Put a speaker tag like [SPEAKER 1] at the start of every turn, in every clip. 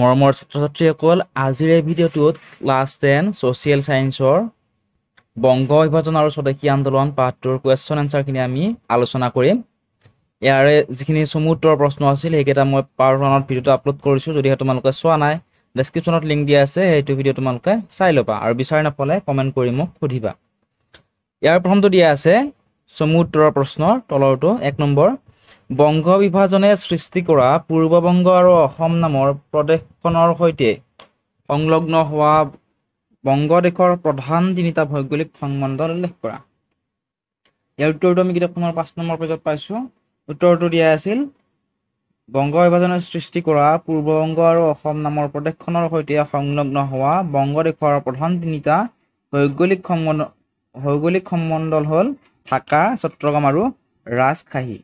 [SPEAKER 1] মৰমৰ ছাত্ৰ ছাত্ৰীসকল আজিৰ এই ভিডিঅ'টোত ক্লাছ টেন ছ'চিয়েল ছায়েন্সৰ বংগ বিভাজন আৰু স্বদেশী আন্দোলন পাঠটোৰ কুৱেশ্যন এনচাৰখিনি আমি আলোচনা কৰিম ইয়াৰে যিখিনি চমু উত্তৰ প্ৰশ্ন আছিল সেইকেইটা মই পাৰ্ট ওৱানত ভিডিঅ'টো আপলোড কৰিছোঁ যদিহে তোমালোকে চোৱা নাই ডেছক্ৰিপশ্যনত লিংক দিয়া আছে সেইটো ভিডিঅ' তোমালোকে চাই ল'বা আৰু বিচাৰি নাপালে কমেণ্ট কৰি মোক সুধিবা ইয়াৰ প্ৰথমটো দিয়া আছে চমু উত্তৰৰ প্ৰশ্নৰ তলৰটো এক নম্বৰ বংগ বিভাজনে সৃষ্টি কৰা পূৰ্ববংগ আৰু অসম নামৰ প্ৰদেশখনৰ সৈতে সংলগ্ন হোৱা বংগ দেশৰ প্ৰধান তিনিটা ভৌগোলিক সংমণ্ডল উল্লেখ কৰা ইয়াৰ উত্তৰটো আমি কিতাপখনৰ পাঁচ নম্বৰ পেজত পাইছোঁ উত্তৰটো দিয়া আছিল বংগ বিভাজনে সৃষ্টি কৰা পূৰ্ববংগ আৰু অসম নামৰ প্ৰদেশখনৰ সৈতে সংলগ্ন হোৱা বংগ দেশৰ প্ৰধান তিনিটা ভৌগোলিক সংমণ্ডল ভৌগোলিক সংমণ্ডল হ'ল ঢাকা চট্টগ্ৰাম আৰু ৰাজশাহী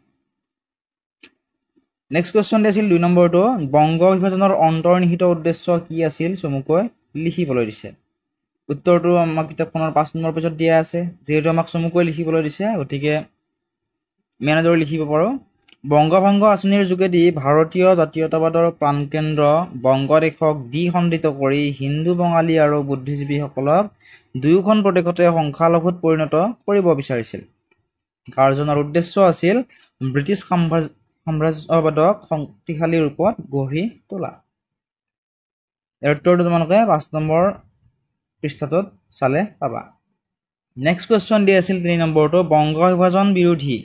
[SPEAKER 1] নেক্সট কুৱেশ্যন দিছিল দুই নম্বৰটো বংগ বিভাজনৰ অন্তৰ্নিহিত উদ্দেশ্য কি আছিল চমুকৈ লিখিবলৈ দিছে উত্তৰটো আমাৰ কিতাপখনৰ পাঁচ নম্বৰ পেজত দিয়া আছে যিহেতু আমাক চমুকৈ লিখিবলৈ দিছে গতিকে মেনেদৰে লিখিব পাৰোঁ বংগ ভংগ আঁচনিৰ যোগেদি ভাৰতীয় জাতীয়তাবাদৰ প্ৰাণকেন্দ্ৰ বংগদেশক দ্বিখণ্ডিত কৰি হিন্দু বঙালী আৰু বুদ্ধিজীৱীসকলক দুয়োখন প্ৰদেশতে সংখ্যালঘুত পৰিণত কৰিব বিচাৰিছিল কাৰজনৰ উদ্দেশ্য আছিল ব্ৰিটিছ সাম্ভাৰ সাম্ৰাজ্যবাদক শক্তিশালী ৰূপত গঢ়ি তোলা উত্তৰটো তোমালোকে পাঁচ নম্বৰ পৃষ্ঠাটোত চালে পাবা নেক্সট কুৱেশ্যন দি আছিল তিনি নম্বৰটো বংগ বিভাজন বিৰোধী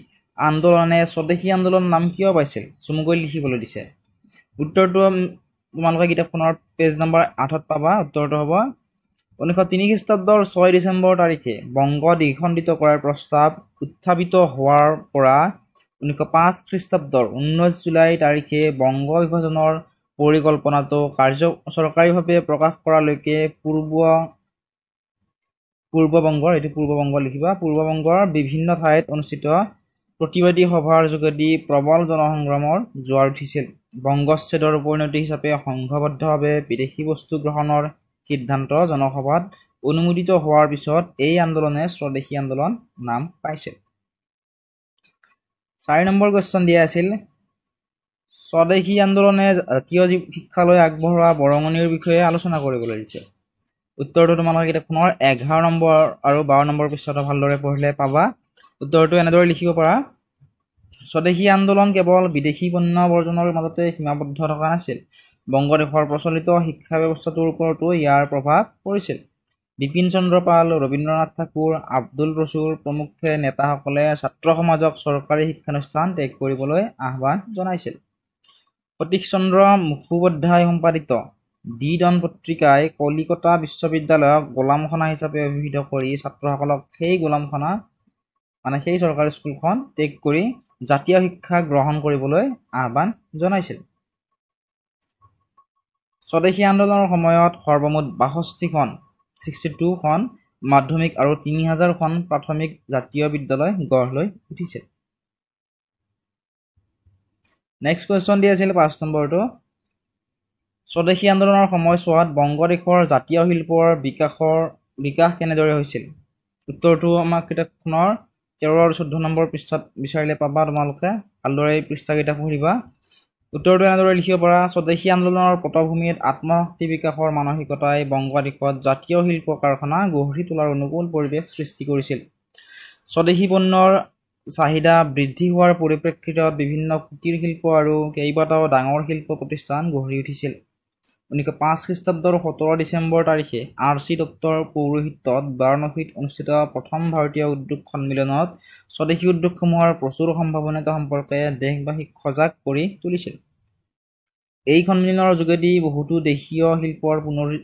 [SPEAKER 1] আন্দোলনে স্বদেশী আন্দোলন নাম কিয় পাইছিল চমুকৈ লিখিবলৈ দিছে উত্তৰটো তোমালোকে কিতাপখনৰ পেজ নম্বৰ আঠত পাবা উত্তৰটো হ'ব ঊনৈছশ তিনি খ্ৰীষ্টাব্দৰ ছয় ডিচেম্বৰ তাৰিখে বংগ দ্বিখণ্ডিত কৰাৰ প্ৰস্তাৱ উত্থাপিত হোৱাৰ পৰা ঊনৈছশ পাঁচ খ্ৰীষ্টাব্দৰ ঊনৈছ জুলাই তাৰিখে বংগ বিভাজনৰ পৰিকল্পনাটো কাৰ্য চৰকাৰীভাৱে প্ৰকাশ কৰালৈকে পূৰ্ব পূৰ্ব বংগৰ এইটো পূৰ্ব বংগ লিখিবা পূৰ্ব বংগৰ বিভিন্ন ঠাইত অনুষ্ঠিত প্ৰতিবাদী সভাৰ যোগেদি প্ৰবল জনসংগ্ৰামৰ জোৱাৰ উঠিছিল বংগচ্ছেদৰ পৰিণতি হিচাপে সংঘবদ্ধভাৱে বিদেশী বস্তু গ্ৰহণৰ সিদ্ধান্ত জনসভাত অনুমোদিত হোৱাৰ পিছত এই আন্দোলনে স্বদেশী আন্দোলন নাম পাইছিল চাৰি নম্বৰ কুৱেশ্যন দিয়া আছিল স্বদেশী আন্দোলনে জাতীয় জীৱ শিক্ষালৈ আগবঢ়োৱা বৰঙণিৰ বিষয়ে আলোচনা কৰিবলৈ দিছে উত্তৰটো তোমালোকে কিতাপখনৰ এঘাৰ নম্বৰ আৰু বাৰ নম্বৰ পৃষ্ঠাটো ভালদৰে পঢ়িলে পাবা উত্তৰটো এনেদৰে লিখিব পাৰা স্বদেশী আন্দোলন কেৱল বিদেশী পণ্য বৰ্জনৰ মাজতে সীমাবদ্ধ থকা নাছিল বংগদেশৰ প্ৰচলিত শিক্ষা ব্যৱস্থাটোৰ ওপৰতো ইয়াৰ প্ৰভাৱ পৰিছিল বিপিন চন্দ্ৰ পাল ৰবীন্দ্ৰনাথ ঠাকুৰ আব্দুল ৰচুৰ প্ৰমুখ্যে নেতাসকলে ছাত্ৰ সমাজক চৰকাৰী শিক্ষানুষ্ঠান ত্যাগ কৰিবলৈ আহ্বান জনাইছিল সতীশ চন্দ্ৰ মুখোপাধ্যায় সম্পাদিত দি ডন পত্ৰিকাই কলিকতা বিশ্ববিদ্যালয়ক গোলামখনা হিচাপে অভিহিত কৰি ছাত্ৰসকলক সেই গোলামখনা মানে সেই চৰকাৰী স্কুলখন ত্যাগ কৰি জাতীয় শিক্ষা গ্ৰহণ কৰিবলৈ আহ্বান জনাইছিল স্বদেশী আন্দোলনৰ সময়ত সৰ্বমুঠ বাষষ্ঠিখন ছিক্সটি টুখন মাধ্যমিক আৰু তিনি হাজাৰখন প্ৰাথমিক জাতীয় বিদ্যালয় গঢ় লৈ উঠিছে নেক্সট কুৱেশ্যন দি আছিল পাঁচ নম্বৰটো স্বদেশী আন্দোলনৰ সময়ছোৱাত বংগদেশৰ জাতীয় শিল্পৰ বিকাশৰ বিকাশ কেনেদৰে হৈছিল উত্তৰটো আমাৰ কিতাপখনৰ তেৰ আৰু চৈধ্য নম্বৰ পৃষ্ঠাত বিচাৰিলে পাবা তোমালোকে ভালদৰে এই পৃষ্ঠাকেইটা পঢ়িবা উত্তৰ দিয়া এনেদৰে লিখিব পৰা স্বদেশী আন্দোলনৰ পটভূমিত আত্মশক্তি বিকাশৰ মানসিকতাই বংগাদেশত জাতীয় শিল্প কাৰখানা গঢ়ি তোলাৰ অনুকূল পৰিৱেশ সৃষ্টি কৰিছিল স্বদেশী পণ্যৰ চাহিদা বৃদ্ধি হোৱাৰ পৰিপ্ৰেক্ষিতত বিভিন্ন কুটিৰ শিল্প আৰু কেইবাটাও ডাঙৰ শিল্প প্ৰতিষ্ঠান গঢ়ি উঠিছিল ঊনৈছশ পাঁচ খ্ৰীষ্টাব্দৰ সোতৰ ডিচেম্বৰ তাৰিখে আৰ চি দত্তৰ পৌৰোহিত্যত বাৰাণসীত অনুষ্ঠিত প্ৰথম ভাৰতীয় উদ্যোগ সন্মিলনত স্বদেশী উদ্যোগসমূহৰ প্ৰচুৰ সম্ভাৱনীয়তা সম্পৰ্কে দেশবাসীক সজাগ কৰি তুলিছিল এই সন্মিলনৰ যোগেদি বহুতো দেশীয় শিল্পৰ পুনৰ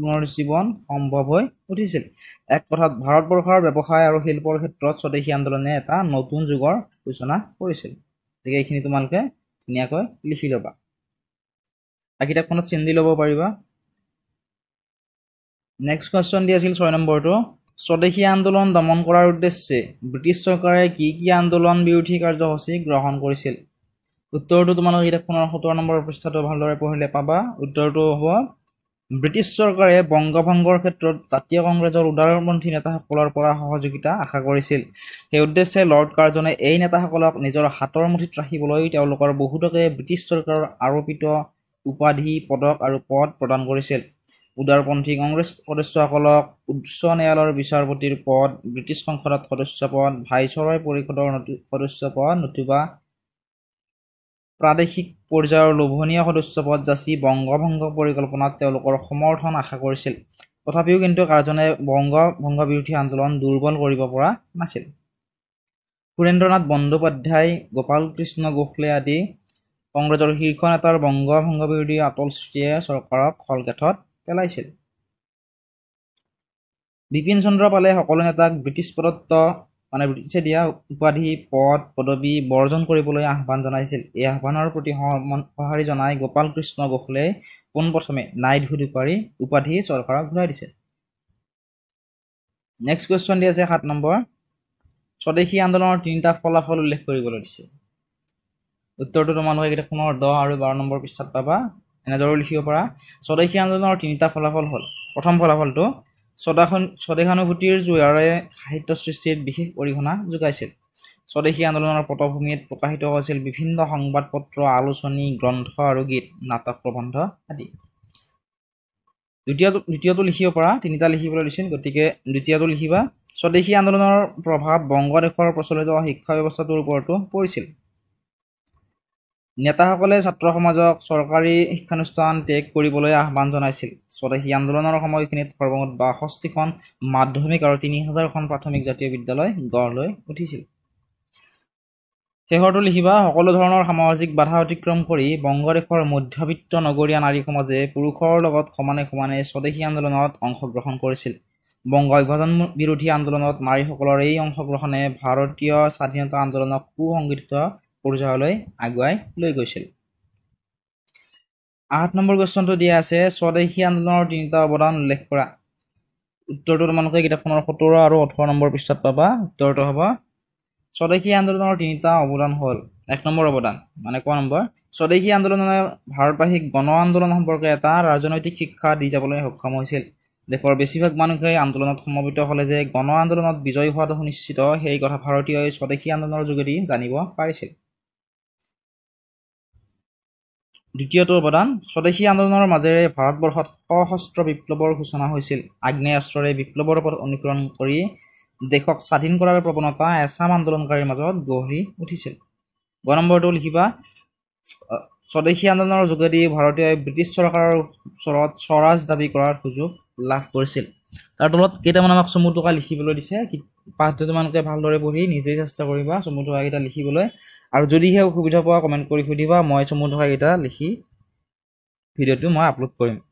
[SPEAKER 1] পুনৰুজ্জীৱন সম্ভৱ হৈ উঠিছিল এক কথাত ভাৰতবৰ্ষৰ ব্যৱসায় আৰু শিল্পৰ ক্ষেত্ৰত স্বদেশী আন্দোলনে এটা নতুন যুগৰ সূচনা কৰিছিল গতিকে এইখিনি তোমালোকে ধুনীয়াকৈ লিখি ল'বা আ কিতাপখনত চিন ল'ব পাৰিবা নেক্সট কুৱেশ্যন দি আছিল ছয় নম্বৰটো স্বদেশী আন্দোলন দমন কৰাৰ উদ্দেশ্যে ব্ৰিটিছ চৰকাৰে কি কি আন্দোলন বিৰোধী কাৰ্যসূচী গ্ৰহণ কৰিছিল উত্তৰটো তোমালোকে কিতাপখনৰ সোতৰ নম্বৰ পৃষ্ঠাটো ভালদৰে পঢ়িলে পাবা উত্তৰটো হ'ব ব্ৰিটিছ চৰকাৰে বংগভংগৰ ক্ষেত্ৰত জাতীয় কংগ্ৰেছৰ উদাৰপন্থী নেতাসকলৰ পৰা সহযোগিতা আশা কৰিছিল সেই উদ্দেশ্যে লৰ্ড কাৰ্জনে এই নেতাসকলক নিজৰ হাতৰ মুঠিত ৰাখিবলৈ তেওঁলোকৰ বহুতকে ব্ৰিটিছ চৰকাৰৰ আৰোপিত উপাধি পদক আৰু পদ প্ৰদান কৰিছিল উদাৰপন্থী কংগ্ৰেছ সদস্যসকলক উচ্চ ন্যায়ালয়ৰ বিচাৰপতিৰ পদ ব্ৰিটিছ সংসদত সদস্য পদ ভাইচৰয় পৰিষদৰ সদস্য পদ নতুবা প্ৰাদেশিক পৰ্যায়ৰ লোভনীয় সদস্য পদ যাচি বংগভংগ পৰিকল্পনাত তেওঁলোকৰ সমৰ্থন আশা কৰিছিল তথাপিও কিন্তু কাৰজনে বংগভংগ বিৰোধী আন্দোলন দুৰ্বল কৰিব পৰা নাছিল সুৰেন্দ্ৰনাথ বন্দ্যোপাধ্যায় গোপাল কৃষ্ণ গোখলে আদি কংগ্ৰেছৰ শীৰ্ষ নেতাৰ বংগ ভংগ বিৰোধী আতল শ্ৰীয়ে চৰকাৰক হলগেটত পেলাইছিল বিপিন চন্দ্ৰ পালে সকলো নেতাক ব্ৰিটিছ প্ৰদত্ত মানে ব্ৰিটিছে দিয়া উপাধি পদ পদবী বৰ্জন কৰিবলৈ আহ্বান জনাইছিল এই আহ্বানৰ প্ৰতি সহাৰি জনাই গোপাল কৃষ্ণ গোখলে পোনপ্ৰথমে নাইডহুড উপাধি উপাধি চৰকাৰক ঘূৰাই দিছিল নেক্সট কুৱেশ্যন দি আছে সাত নম্বৰ স্বদেশী আন্দোলনৰ তিনিটা ফলাফল উল্লেখ কৰিবলৈ দিছে উত্তৰটো তোমালোকে কিতাপখনৰ দহ আৰু বাৰ নম্বৰ পৃষ্ঠাত পাবা এনেদৰেও লিখিব পাৰা স্বদেশী আন্দোলনৰ তিনিটা ফলাফল হ'ল প্ৰথম ফলাফলটো স্বদাখন স্বদেশানুভূতিৰ জোৰাৰে সাহিত্য সৃষ্টিত বিশেষ অৰিহণা যোগাইছিল স্বদেশী আন্দোলনৰ পটভূমিত প্ৰকাশিত হৈছিল বিভিন্ন সংবাদ পত্ৰ আলোচনী গ্ৰন্থ আৰু গীত নাটক প্ৰবন্ধ আদি দ্বিতীয়টো দ্বিতীয়টো লিখিব পৰা তিনিটা লিখিবলৈ দিছিল গতিকে দ্বিতীয়টো লিখিবা স্বদেশী আন্দোলনৰ প্ৰভাৱ বংগদেশৰ প্ৰচলিত শিক্ষা ব্যৱস্থাটোৰ ওপৰতো পৰিছিল নেতাসকলে ছাত্ৰ সমাজক চৰকাৰী শিক্ষানুষ্ঠান ত্যাগ কৰিবলৈ আহ্বান জনাইছিল স্বদেশী আন্দোলনৰ সময়খিনিত সৰ্বমুঠ বাষষ্ঠিখন মাধ্যমিক আৰু তিনি হাজাৰখন প্ৰাথমিক জাতীয় বিদ্যালয় গঢ় লৈ উঠিছিল শেহৰটো লিখিবা সকলো ধৰণৰ সামাজিক বাধা অতিক্ৰম কৰি বংগদেশৰ মধ্যবিত্ত নগৰীয়া নাৰী সমাজে পুৰুষৰ লগত সমানে সমানে স্বদেশী আন্দোলনত অংশগ্ৰহণ কৰিছিল বংগ বিভাজন বিৰোধী আন্দোলনত নাৰীসকলৰ এই অংশগ্ৰহণে ভাৰতীয় স্বাধীনতা আন্দোলনক সু সংগঠিত পৰ্যায়লৈ আগুৱাই লৈ গৈছিল আঠ নম্বৰ কুৱেশ্যনটো দিয়া আছে স্বদেশী আন্দোলনৰ তিনিটা অৱদান উল্লেখ কৰা উত্তৰটো তোমালোকে কিতাপখনৰ সোতৰ আৰু ওঠৰ নম্বৰ পৃষ্ঠাত পাবা উত্তৰটো হ'ব স্বদেশী আন্দোলনৰ তিনিটা অৱদান হ'ল এক নম্বৰ অৱদান মানে কোৱা নম্বৰ স্বদেশী আন্দোলনে ভাৰতবাসীক গণ আন্দোলন সম্পৰ্কে এটা ৰাজনৈতিক শিক্ষা দি যাবলৈ সক্ষম হৈছিল দেশৰ বেছিভাগ মানুহে আন্দোলনত সমবেত হ'লে যে গণ আন্দোলনত বিজয় হোৱাটো সুনিশ্চিত সেই কথা ভাৰতীয় স্বদেশী আন্দোলনৰ যোগেদি জানিব পাৰিছিল দ্বিতীয়টো অৱদান স্বদেশী আন্দোলনৰ মাজেৰে ভাৰতবৰ্ষত সশস্ত্ৰ বিপ্লৱৰ সূচনা হৈছিল আগ্নেয়াস্ত্ৰৰে বিপ্লৱৰ ওপৰত অনুসৰণ কৰি দেশক স্বাধীন কৰাৰ প্ৰৱণতা এছাম আন্দোলনকাৰীৰ মাজত গঢ়ি উঠিছিল গ নম্বৰটো লিখিবা স্বদেশী আন্দোলনৰ যোগেদি ভাৰতীয় ব্ৰিটিছ চৰকাৰৰ ওচৰত স্বৰাজ দাবী কৰাৰ সুযোগ লাভ কৰিছিল তাৰ তলত কেইটামান আমাক চমু টকা লিখিবলৈ দিছে পাঠটো তোমালোকে ভালদৰে পঢ়ি নিজেই চেষ্টা কৰিবা চমু টকাকেইটা লিখিবলৈ আৰু যদিহে অসুবিধা পোৱা কমেণ্ট কৰি সুধিবা মই চমু টকাকেইটা লিখি ভিডিঅ'টো মই আপলোড কৰিম